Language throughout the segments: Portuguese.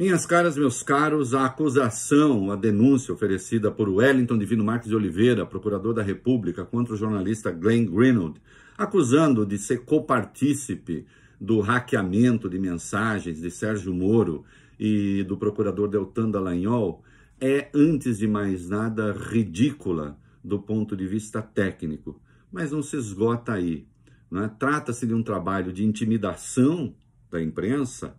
Minhas caras, meus caros, a acusação, a denúncia oferecida por Wellington Divino Marques de Oliveira, procurador da República, contra o jornalista Glenn Greenwald, acusando de ser copartícipe do hackeamento de mensagens de Sérgio Moro e do procurador Deltan Dallagnol, é, antes de mais nada, ridícula do ponto de vista técnico. Mas não se esgota aí. Né? Trata-se de um trabalho de intimidação da imprensa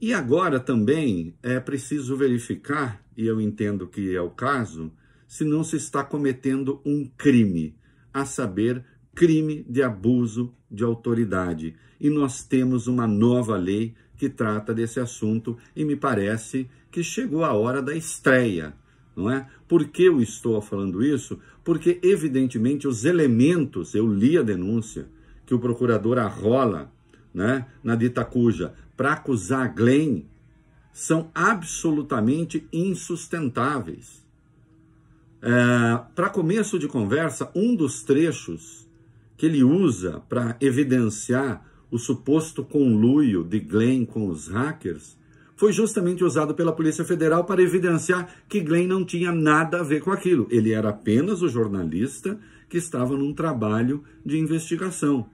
e agora também é preciso verificar, e eu entendo que é o caso, se não se está cometendo um crime, a saber, crime de abuso de autoridade. E nós temos uma nova lei que trata desse assunto e me parece que chegou a hora da estreia, não é? Por que eu estou falando isso? Porque evidentemente os elementos, eu li a denúncia que o procurador arrola né, na dita cuja, para acusar Glenn são absolutamente insustentáveis. É, para começo de conversa, um dos trechos que ele usa para evidenciar o suposto conluio de Glenn com os hackers foi justamente usado pela Polícia Federal para evidenciar que Glenn não tinha nada a ver com aquilo. Ele era apenas o jornalista que estava num trabalho de investigação.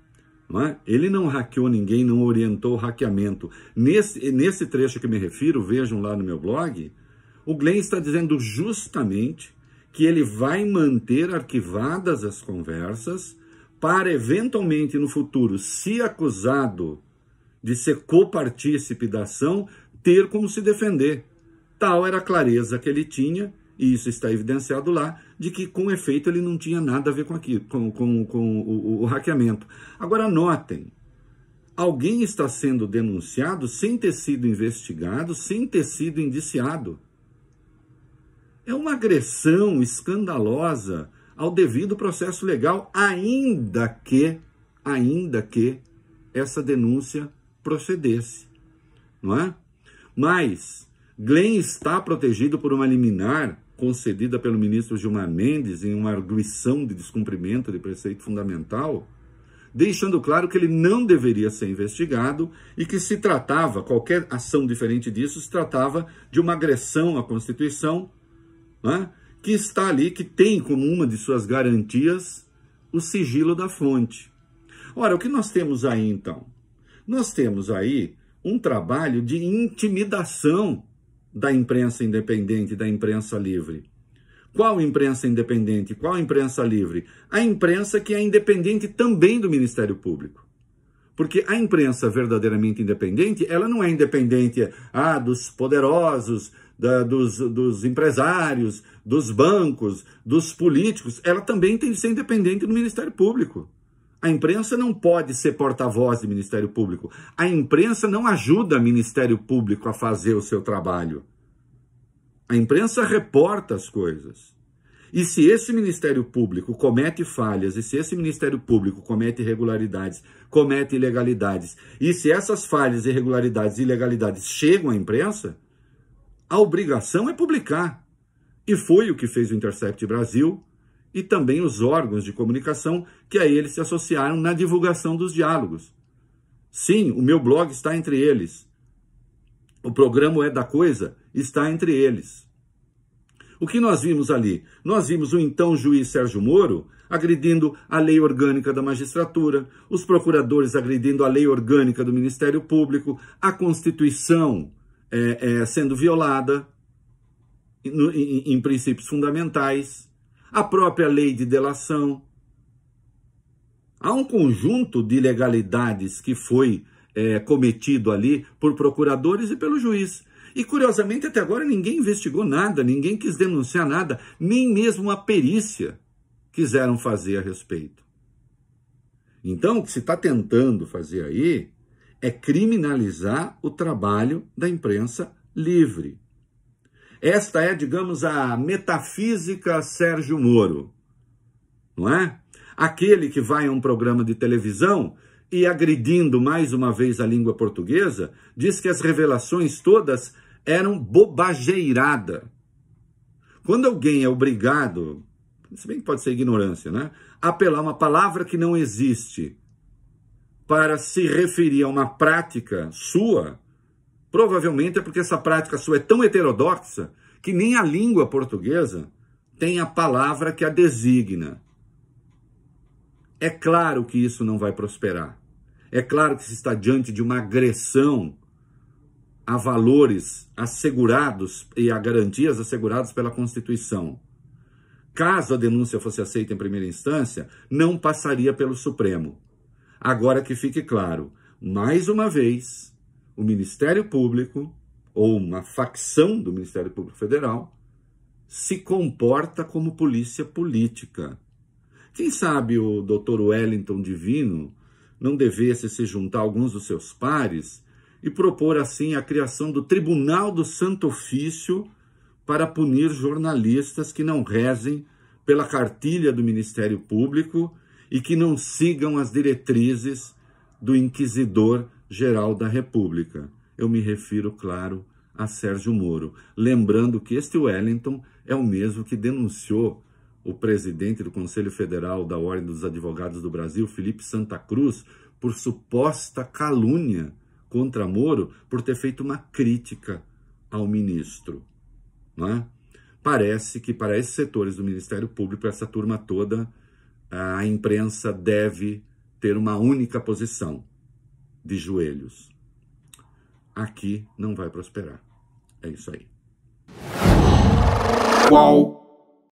Não é? Ele não hackeou ninguém, não orientou o hackeamento. Nesse, nesse trecho que me refiro, vejam lá no meu blog, o Glenn está dizendo justamente que ele vai manter arquivadas as conversas para eventualmente no futuro, se acusado de ser copartícipe da ação, ter como se defender. Tal era a clareza que ele tinha, e isso está evidenciado lá, de que, com efeito, ele não tinha nada a ver com, aquilo, com, com, com o, o, o hackeamento. Agora, notem, alguém está sendo denunciado sem ter sido investigado, sem ter sido indiciado. É uma agressão escandalosa ao devido processo legal, ainda que, ainda que essa denúncia procedesse, não é? Mas Glenn está protegido por uma liminar concedida pelo ministro Gilmar Mendes em uma arguição de descumprimento de preceito fundamental, deixando claro que ele não deveria ser investigado e que se tratava, qualquer ação diferente disso, se tratava de uma agressão à Constituição, né, que está ali, que tem como uma de suas garantias o sigilo da fonte. Ora, o que nós temos aí então? Nós temos aí um trabalho de intimidação da imprensa independente, da imprensa livre. Qual imprensa independente? Qual imprensa livre? A imprensa que é independente também do Ministério Público. Porque a imprensa verdadeiramente independente, ela não é independente ah, dos poderosos, da, dos, dos empresários, dos bancos, dos políticos. Ela também tem que ser independente do Ministério Público. A imprensa não pode ser porta-voz do Ministério Público. A imprensa não ajuda o Ministério Público a fazer o seu trabalho. A imprensa reporta as coisas. E se esse Ministério Público comete falhas, e se esse Ministério Público comete irregularidades, comete ilegalidades, e se essas falhas, irregularidades e ilegalidades chegam à imprensa, a obrigação é publicar. E foi o que fez o Intercept Brasil, e também os órgãos de comunicação que a eles se associaram na divulgação dos diálogos. Sim, o meu blog está entre eles. O programa É da Coisa está entre eles. O que nós vimos ali? Nós vimos o então juiz Sérgio Moro agredindo a lei orgânica da magistratura, os procuradores agredindo a lei orgânica do Ministério Público, a Constituição é, é, sendo violada em, em, em princípios fundamentais a própria lei de delação. Há um conjunto de ilegalidades que foi é, cometido ali por procuradores e pelo juiz. E curiosamente, até agora ninguém investigou nada, ninguém quis denunciar nada, nem mesmo uma perícia quiseram fazer a respeito. Então, o que se está tentando fazer aí é criminalizar o trabalho da imprensa livre. Esta é, digamos, a metafísica Sérgio Moro, não é? Aquele que vai a um programa de televisão e, agredindo mais uma vez a língua portuguesa, diz que as revelações todas eram bobageirada. Quando alguém é obrigado, se bem que pode ser ignorância, né? Apelar uma palavra que não existe para se referir a uma prática sua, Provavelmente é porque essa prática sua é tão heterodoxa que nem a língua portuguesa tem a palavra que a designa. É claro que isso não vai prosperar. É claro que se está diante de uma agressão a valores assegurados e a garantias asseguradas pela Constituição. Caso a denúncia fosse aceita em primeira instância, não passaria pelo Supremo. Agora que fique claro, mais uma vez, o Ministério Público, ou uma facção do Ministério Público Federal, se comporta como polícia política. Quem sabe o doutor Wellington Divino não devesse se juntar a alguns dos seus pares e propor assim a criação do Tribunal do Santo Ofício para punir jornalistas que não rezem pela cartilha do Ministério Público e que não sigam as diretrizes do inquisidor Geral da República. Eu me refiro, claro, a Sérgio Moro, lembrando que este Wellington é o mesmo que denunciou o presidente do Conselho Federal da Ordem dos Advogados do Brasil, Felipe Santa Cruz, por suposta calúnia contra Moro por ter feito uma crítica ao ministro. Não é? Parece que para esses setores do Ministério Público, essa turma toda, a imprensa deve ter uma única posição de joelhos. Aqui não vai prosperar. É isso aí. Qual?